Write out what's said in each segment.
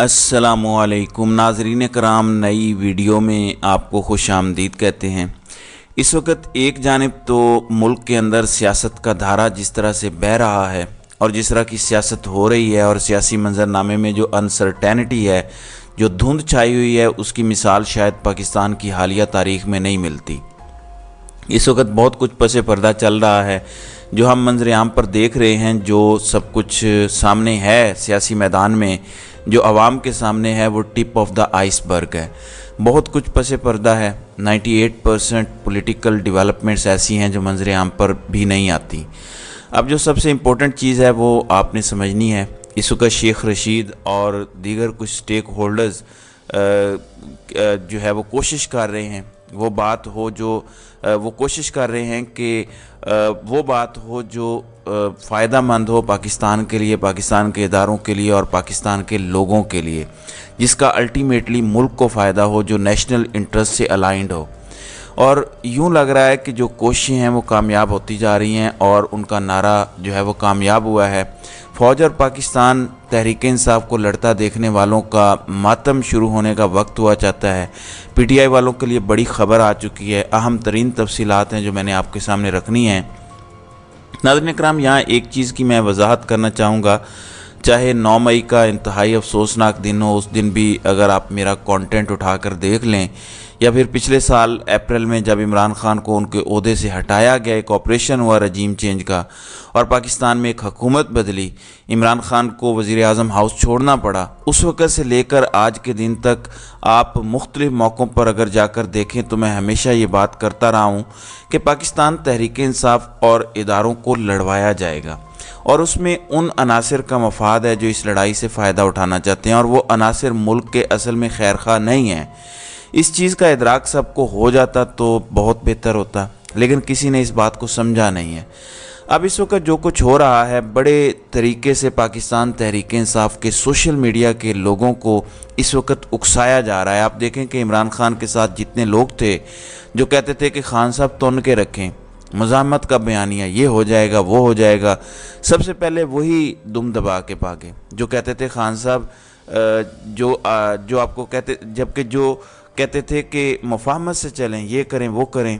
असलकुम नाजरीन कराम नई वीडियो में आपको खुश आमदीद कहते हैं इस वक्त एक जानब तो मुल्क के अंदर सियासत का धारा जिस तरह से बह रहा है और जिस तरह की सियासत हो रही है और सियासी मंजरनामे में जो अनसर्टेनिटी है जो धुंध छाई हुई है उसकी मिसाल शायद पाकिस्तान की हालिया तारीख में नहीं मिलती इस वक्त बहुत कुछ पसे पर्दा चल रहा है जो हम मंजर आम पर देख रहे हैं जो सब कुछ सामने है सियासी मैदान में जो आवाम के सामने है वो टिप ऑफ द आइसबर्ग है बहुत कुछ पसे पर्दा है 98 परसेंट पोलिटिकल डिवेलपमेंट्स ऐसी हैं जो मंजर आम पर भी नहीं आती अब जो सबसे इम्पोर्टेंट चीज़ है वो आपने समझनी है इस वक्त शेख रशीद और दीगर कुछ स्टेक होल्डर्स जो है वो कोशिश कर रहे हैं वो बात हो जो वो कोशिश कर रहे हैं कि वो बात हो जो फ़ायदा मंद हो पाकिस्तान के लिए पाकिस्तान के इदारों के लिए और पाकिस्तान के लोगों के लिए जिसका अल्टीमेटली मुल्क को फ़ायदा हो जो नेशनल इंटरेस्ट से अलाइंड हो और यूं लग रहा है कि जो कोशिशें हैं वो कामयाब होती जा रही हैं और उनका नारा जो है वो कामयाब हुआ है फौज और पाकिस्तान तहरीक इंसाफ को लड़ता देखने वालों का मातम शुरू होने का वक्त हुआ चाहता है पीटीआई वालों के लिए बड़ी खबर आ चुकी है अहम तरीन तफसीत हैं जो मैंने आपके सामने रखनी है नाजन कराम यहाँ एक चीज़ की मैं वजाहत करना चाहूँगा चाहे 9 मई का इंतहाई अफसोसनाक दिन हो उस दिन भी अगर आप मेरा कंटेंट उठाकर देख लें या फिर पिछले साल अप्रैल में जब इमरान खान को उनके अहदे से हटाया गया एक ऑपरेशन हुआ रजीम चेंज का और पाकिस्तान में एक हकूमत बदली इमरान खान को वज़ी अजम हाउस छोड़ना पड़ा उस वक़्त से लेकर आज के दिन तक आप मुख्तलिफ़ मौक़ों पर अगर जाकर देखें तो मैं हमेशा ये बात करता रहा हूँ कि पाकिस्तान तहरीक इंसाफ और इदारों को लड़वाया जाएगा और उसमें उन अनासर का मफाद है जो इस लड़ाई से फ़ायदा उठाना चाहते हैं और वह अनासर मुल्क के असल में खैर खा नहीं हैं इस चीज़ का इदराक सबको हो जाता तो बहुत बेहतर होता लेकिन किसी ने इस बात को समझा नहीं है अब इस वक्त जो कुछ हो रहा है बड़े तरीके से पाकिस्तान तहरीक इंसाफ के सोशल मीडिया के लोगों को इस वक्त उकसाया जा रहा है आप देखें कि इमरान खान के साथ जितने लोग थे जो कहते थे कि खान साहब तो उनके रखें मजामत का बयानिया ये हो जाएगा वो हो जाएगा सबसे पहले वही दुम दबा के पागे जो कहते थे खान साहब जो जो आपको कहते जबकि जो कहते थे कि मफाहमत से चलें ये करें वो करें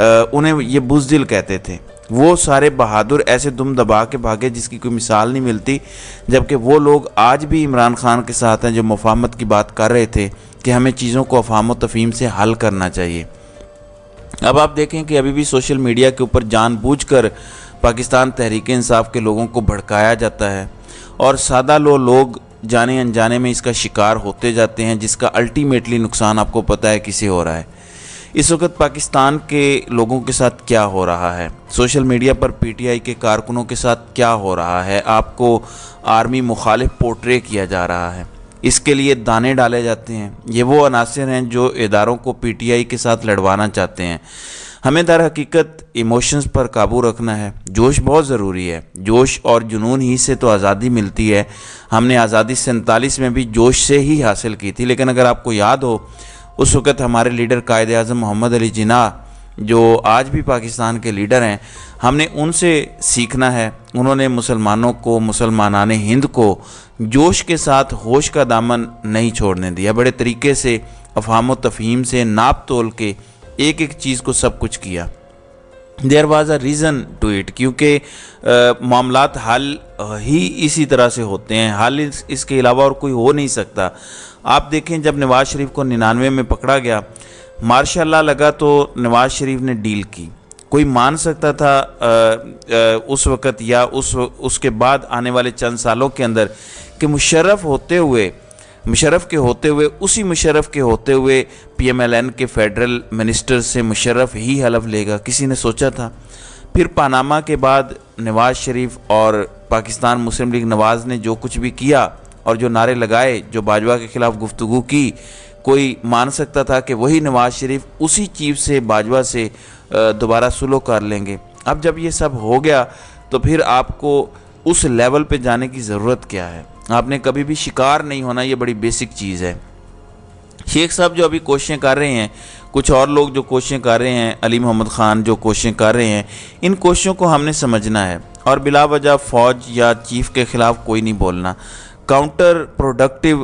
आ, उन्हें ये बुजदिल कहते थे वो सारे बहादुर ऐसे दुम दबा के भागे जिसकी कोई मिसाल नहीं मिलती जबकि वो लोग आज भी इमरान खान के साथ हैं जो मफामत की बात कर रहे थे कि हमें चीज़ों को अफाम व तफीम से हल करना चाहिए अब आप देखें कि अभी भी सोशल मीडिया के ऊपर जानबूझकर पाकिस्तान तहरीक इंसाफ के लोगों को भड़काया जाता है और सादा लो लोग जाने अनजाने में इसका शिकार होते जाते हैं जिसका अल्टीमेटली नुकसान आपको पता है किसे हो रहा है इस वक्त पाकिस्तान के लोगों के साथ क्या हो रहा है सोशल मीडिया पर पीटीआई के कारकुनों के साथ क्या हो रहा है आपको आर्मी मुखालिफ पोर्ट्रे किया जा रहा है इसके लिए दाने डाले जाते हैं ये वो अनासर हैं जो इदारों को पीटीआई के साथ लड़वाना चाहते हैं हमें दर हकीकत इमोशंस पर काबू रखना है जोश बहुत ज़रूरी है जोश और जुनून ही से तो आज़ादी मिलती है हमने आज़ादी सैंतालीस में भी जोश से ही हासिल की थी लेकिन अगर आपको याद हो उस वक़्त हमारे लीडर कायद अजम मोहम्मद अली जिना जो आज भी पाकिस्तान के लीडर हैं हमने उनसे सीखना है उन्होंने मुसलमानों को मुसलमानान हिंद को जोश के साथ होश का दामन नहीं छोड़ने दिया बड़े तरीके से अफहम तफहीम से नाप तोल के एक एक चीज़ को सब कुछ किया there was a reason to it क्योंकि मामला हल ही इसी तरह से होते हैं हल इस, इसके अलावा और कोई हो नहीं सकता आप देखें जब नवाज़ शरीफ को निन्यानवे में पकड़ा गया मार्शाला लगा तो नवाज़ शरीफ ने डील की कोई मान सकता था आ, आ, उस वक़्त या उस उसके बाद आने वाले चंद सालों के अंदर कि मुशर्रफ होते हुए मुशरफ के होते हुए उसी मुशरफ के होते हुए पीएमएलएन के फेडरल मिनिस्टर से मुशरफ ही हलफ लेगा किसी ने सोचा था फिर पानामा के बाद नवाज शरीफ और पाकिस्तान मुस्लिम लीग नवाज ने जो कुछ भी किया और जो नारे लगाए जो बाजवा के खिलाफ गुफ्तु की कोई मान सकता था कि वही नवाज शरीफ उसी चीफ से बाजवा से दोबारा सुलो कर लेंगे अब जब ये सब हो गया तो फिर आपको उस लेवल पे जाने की ज़रूरत क्या है आपने कभी भी शिकार नहीं होना ये बड़ी बेसिक चीज़ है शेख साहब जो अभी कोशिशें कर रहे हैं कुछ और लोग जो कोशिशें कर रहे हैं अली मोहम्मद ख़ान जो कोशिशें कर रहे हैं इन कोशिशों को हमने समझना है और बिला वजह फ़ौज या चीफ़ के ख़िलाफ़ कोई नहीं बोलना काउंटर प्रोडक्टिव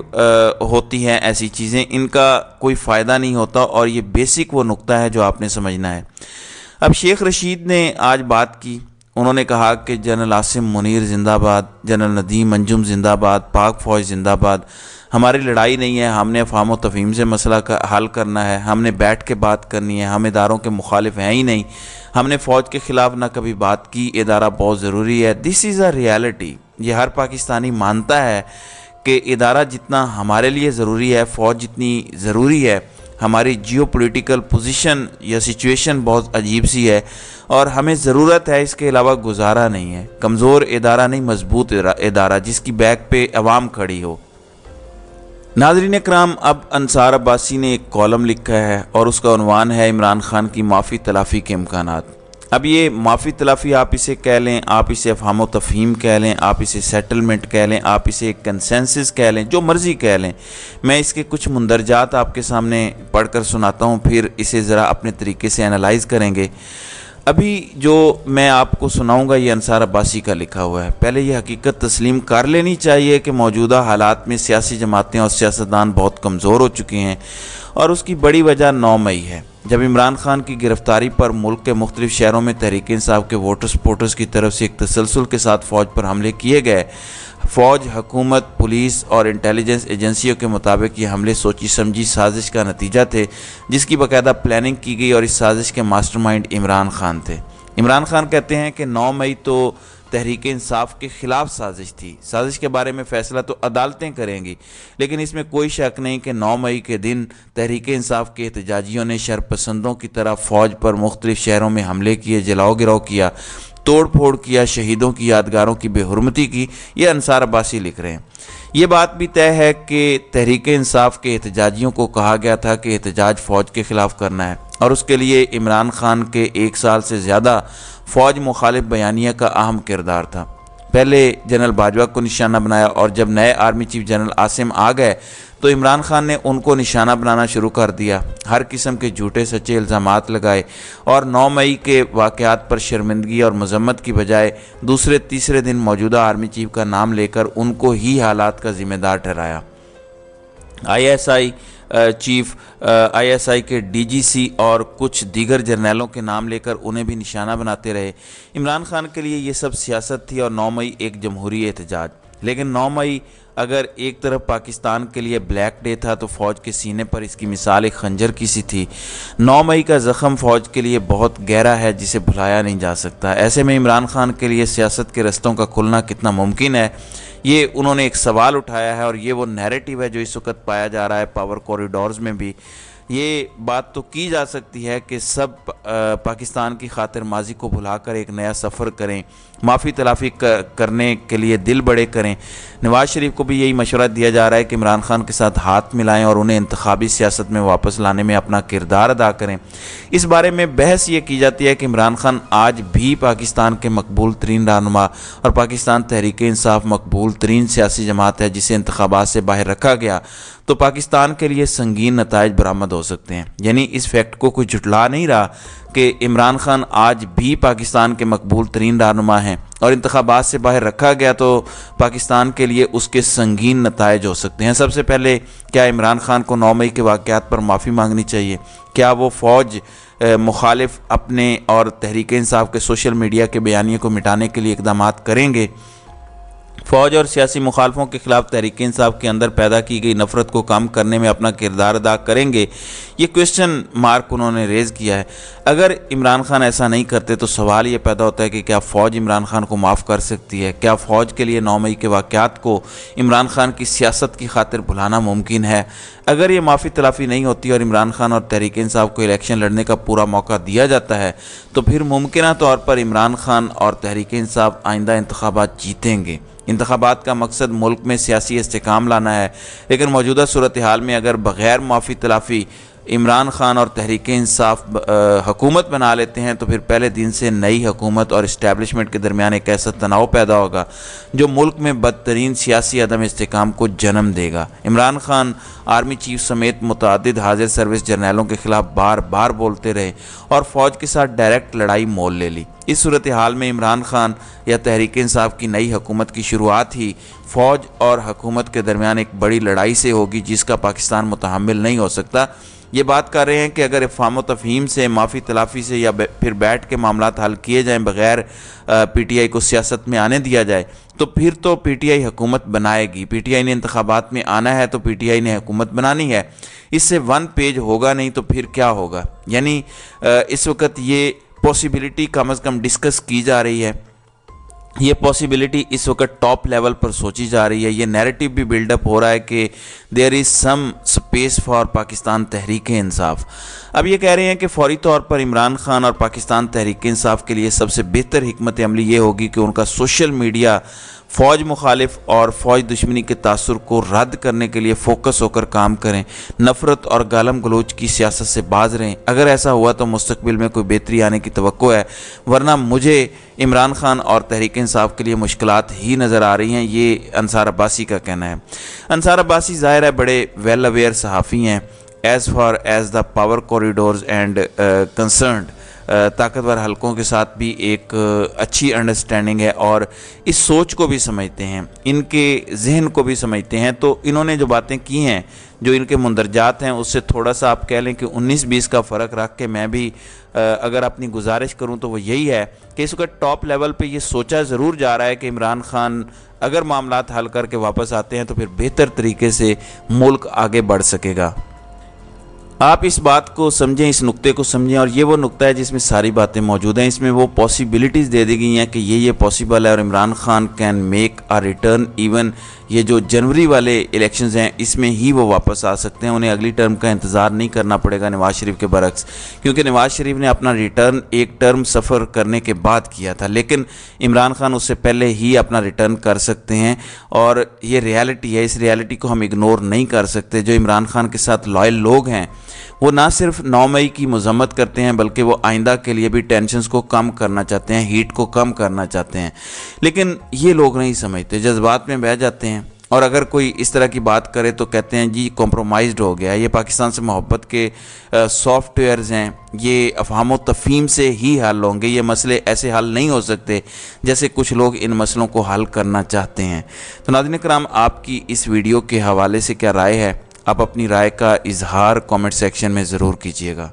होती हैं ऐसी चीज़ें इनका कोई फ़ायदा नहीं होता और ये बेसिक वो नुकता है जो आपने समझना है अब शेख रशीद ने आज बात की उन्होंने कहा कि जनरल आसिम मुनीर जिंदाबाद जनरल नदीम अंजुम जिंदाबाद पाक फौज जिंदाबाद हमारी लड़ाई नहीं है हमने अफाम तफहीम से मसला का हल करना है हमने बैठ के बात करनी है हम इदारों के मुखालिफ हैं ही नहीं हमने फ़ौज के ख़िलाफ़ ना कभी बात की इदारा बहुत ज़रूरी है दिस इज़ अ रियलिटी ये हर पाकिस्तानी मानता है कि इदारा जितना हमारे लिए ज़रूरी है फ़ौज जितनी ज़रूरी है हमारी जियो पोलिटिकल पोजिशन या सिचुएशन बहुत अजीब सी है और हमें ज़रूरत है इसके अलावा गुजारा नहीं है कमज़ोर इदारा नहीं मजबूत इदारा जिसकी बैक पे अवाम खड़ी हो नाजरीन कराम अब अनसार अब्बासी ने एक कॉलम लिखा है और उसका उनवान है इमरान खान की माफ़ी तलाफ़ी के इम्कान अब ये माफ़ी तलाफ़ी आप इसे कह लें आप इसे अफहम तफहीम कह लें आप इसे सेटलमेंट कह लें आप इसे कंसेंसिस कह लें जो मर्ज़ी कह लें मैं इसके कुछ मंदरजात आपके सामने पढ़कर सुनाता हूँ फिर इसे ज़रा अपने तरीके से एनालाइज करेंगे अभी जो मैं आपको सुनाऊंगा ये अनसार अब्बासी का लिखा हुआ है पहले ये हकीकत तस्लीम कर लेनी चाहिए कि मौजूदा हालात में सियासी जमातें और सियासतदान बहुत कमज़ोर हो चुके हैं और उसकी बड़ी वजह नौ मई है जब इमरान खान की गिरफ्तारी पर मुल्क के मुख्त शहरों में तहरीक साहब के वोटर सपोर्टर्स की तरफ से एक तसलसल के साथ फ़ौज पर हमले किए गए फौज हुकूमत पुलिस और इंटेलिजेंस एजेंसियों के मुताबिक ये हमले सोची समझी साजिश का नतीजा थे जिसकी बाकायदा प्लानिंग की गई और इस साजिश के मास्टरमाइंड इमरान खान थे इमरान खान कहते हैं कि 9 मई तो तहरीक इंसाफ के ख़िलाफ़ साजिश थी साजिश के बारे में फ़ैसला तो अदालतें करेंगी लेकिन इसमें कोई शक नहीं कि 9 मई के दिन तहरीक इंसाफ के एहतजाजियों ने शरपसंदों की तरह फ़ौज पर मुख्तलिफ शहरों में हमले किए जलाओ गिराव किया तोड़ फोड़ किया शहीदों की यादगारों की बेहरमती की ये अनसार अब्बासी लिख रहे हैं ये बात भी तय है कि तहरीक इंसाफ के एहतजाजियों को कहा गया था कि एहतजाज फ़ौज के ख़िलाफ़ करना है और उसके लिए इमरान खान के एक साल से ज़्यादा फ़ौज मुखालिफ बयानिया का अहम किरदार था पहले जनरल बाजवा को निशाना बनाया और जब नए आर्मी चीफ जनरल आसिम आ गए तो इमरान खान ने उनको निशाना बनाना शुरू कर दिया हर किस्म के झूठे सच्चे इल्ज़ाम लगाए और 9 मई के वाक़ात पर शर्मिंदगी और मजम्मत की बजाय दूसरे तीसरे दिन मौजूदा आर्मी चीफ का नाम लेकर उनको ही हालात का ज़िम्मेदार ठहराया आई चीफ आईएसआई के डीजीसी और कुछ दीगर जर्नैलों के नाम लेकर उन्हें भी निशाना बनाते रहे इमरान खान के लिए ये सब सियासत थी और नौ मई एक जमहूरी एहतजाज लेकिन 9 मई अगर एक तरफ पाकिस्तान के लिए ब्लैक डे था तो फ़ौज के सीने पर इसकी मिसाल एक खंजर की सी थी 9 मई का ज़ख़म फ़ौज के लिए बहुत गहरा है जिसे भुलाया नहीं जा सकता ऐसे में इमरान खान के लिए सियासत के रस्तों का खुलना कितना मुमकिन है ये उन्होंने एक सवाल उठाया है और ये वो नैरेटिव है जो इस वक्त पाया जा रहा है पावर कॉरिडोर्स में भी ये बात तो की जा सकती है कि सब पाकिस्तान की खातिर माजी को भुलाकर एक नया सफ़र करें माफ़ी तलाफ़ी करने के लिए दिल बड़े करें नवाज़ शरीफ को भी यही मशवरा दिया जा रहा है कि इमरान खान के साथ हाथ मिलाएं और उन्हें इंतबी सियासत में वापस लाने में अपना किरदार अदा करें इस बारे में बहस ये की जाती है कि इमरान खान आज भी पाकिस्तान के मकबूल तरीन रहनमा और पाकिस्तान तहरीक इंसाफ मकबूल तरीन सियासी जमात है जिसे इंतबा से बाहर रखा गया तो पाकिस्तान के लिए संगीन नतज बरामद हो सकते हैं यानी इस फैक्ट को कोई जुटला नहीं रहा कि इमरान खान आज भी पाकिस्तान के मकबूल तरीन रहनुमा हैं और इंतबात से बाहर रखा गया तो पाकिस्तान के लिए उसके संगीन नतज हो सकते हैं सबसे पहले क्या इमरान खान को नौ मई के वाक़ात पर माफ़ी मांगनी चाहिए क्या वो फ़ौज मुखालिफ अपने और तहरीक इंसाफ के सोशल मीडिया के बयानी को मिटाने के लिए इकदाम करेंगे फौज और सियासी मुखालफों के खिलाफ तहरीक इंसाफ के अंदर पैदा की गई नफरत को कम करने में अपना किरदार अदा करेंगे ये क्वेश्चन मार्क उन्होंने रेज किया है अगर इमरान खान ऐसा नहीं करते तो सवाल ये पैदा होता है कि क्या फ़ौज इमरान खान को माफ़ कर सकती है क्या फ़ौज के लिए नौ मई के वाक़ात को इमरान खान की सियासत की खातिर भुलाना मुमकिन है अगर ये माफ़ी तलाफ़ी नहीं होती और इमरान खान और तहरीक इंसाफ को इलेक्शन लड़ने का पूरा मौका दिया जाता है तो फिर मुमकिन तौर पर इमरान खान और तहरीक इंसाफ आइंदा इंतबात जीतेंगे इंतबात का मकसद मुल्क में सियासी इसकाम लाना है लेकिन मौजूदा सूरत हाल में अगर बग़ैर माफ़ी तलाफ़ी इमरान खान और तहरीक इंसाफ हकूमत बना लेते हैं तो फिर पहले दिन से नई हकूमत और इस्टेबलिशमेंट के दरमियान एक ऐसा तनाव पैदा होगा जो मुल्क में बदतरीन सियासी अदम इसकाम को जन्म देगा इमरान खान आर्मी चीफ समेत मुतद हाजिर सर्विस जर्नैलों के ख़िलाफ़ बार बार बोलते रहे और फ़ौज के साथ डायरेक्ट लड़ाई मोल ले ली इस सूरत हाल में इमरान खान या तहरीक इंसाफ की नई हकूमत की शुरुआत ही फ़ौज और हकूमत के दरमियान एक बड़ी लड़ाई से होगी जिसका पाकिस्तान मुतहमल नहीं हो सकता ये बात कर रहे हैं कि अगर इफाम तफहीम से माफ़ी तलाफ़ी से या फिर बैठ के मामला हल किए जाएँ बग़ैर पी टी आई को सियासत में आने दिया जाए तो फिर तो पी टी आई हुकूमत बनाएगी पी टी आई ने इंतबात में आना है तो पी टी आई ने हुकूमत बनानी है इससे वन पेज होगा नहीं तो फिर क्या होगा यानी इस वक्त ये पॉसिबिलिटी कम अज़ कम डिस्कस की जा रही है ये पॉसिबिलिटी इस वक्त टॉप लेवल पर सोची जा रही है ये नैरेटिव भी बिल्डअप हो रहा है कि there is some space for Pakistan Tehreek Insaf अब ये कह रहे हैं कि फौरी तौर पर इमरान खान और पाकिस्तान तहरीक इंसाफ के लिए सबसे बेहतर हमत अमली ये होगी कि उनका सोशल मीडिया फ़ौज मुखालिफ और फ़ौज दुश्मनी के तासर को रद्द करने के लिए फोकस होकर काम करें नफरत और गालम गलोच की सियासत से बाज रहें अगर ऐसा हुआ तो मुस्तबिल में कोई बेहतरी आने की तो है वरना मुझे इमरान खान और तहरीक इंसाफ के लिए मुश्किल ही नज़र आ रही हैं ये अनसार अब्बासी का कहना है अनसार अब्बासी ज़ाहिर है बड़े वेल अवेयर सहाफ़ी हैं as far as the power corridors and concern ताकतवर हलकों के साथ भी एक uh, अच्छी अंडरस्टैंडिंग है और इस सोच को भी समझते हैं इनके जहन को भी समझते हैं तो इन्होंने जो बातें की हैं जो इनके मंदरजात हैं उससे थोड़ा सा आप कह लें कि 19-20 का फ़र्क रख के मैं भी uh, अगर अपनी गुजारिश करूं तो वो यही है कि इस वक्त टॉप लेवल पे ये सोचा ज़रूर जा रहा है कि इमरान खान अगर मामला हल करके वापस आते हैं तो फिर बेहतर तरीके से मुल्क आगे बढ़ सकेगा आप इस बात को समझें इस नुक्ते को समझें और ये वो नुक्ता है जिसमें सारी बातें मौजूद हैं इसमें वो पॉसिबिलिटीज़ दे दी गई हैं कि ये ये पॉसिबल है और Imran Khan can make a return even ये जो जनवरी वाले इलेक्शंस हैं इसमें ही वो वापस आ सकते हैं उन्हें अगली टर्म का इंतज़ार नहीं करना पड़ेगा नवाज शरीफ के बरक्स क्योंकि नवाज शरीफ ने अपना रिटर्न एक टर्म सफ़र करने के बाद किया था लेकिन इमरान खान उससे पहले ही अपना रिटर्न कर सकते हैं और ये रियलिटी है इस रियलिटी को हम इग्नोर नहीं कर सकते जो इमरान खान के साथ लॉयल लोग हैं वो ना सिर्फ नौ मई की मजम्मत करते हैं बल्कि वो आइंदा के लिए भी टेंशनस को कम करना चाहते हैं हीट को कम करना चाहते हैं लेकिन ये लोग नहीं समझते जज्बात में बह जाते हैं और अगर कोई इस तरह की बात करे तो कहते हैं जी कॉम्प्रोमाइज़ हो गया ये पाकिस्तान से मोहब्बत के सॉफ्टवेयर्स हैं ये अफहम तफहीम से ही हल होंगे ये मसले ऐसे हल नहीं हो सकते जैसे कुछ लोग इन मसलों को हल करना चाहते हैं तो नादिन कराम आपकी इस वीडियो के हवाले से क्या राय है आप अपनी राय का इजहार कमेंट सेक्शन में ज़रूर कीजिएगा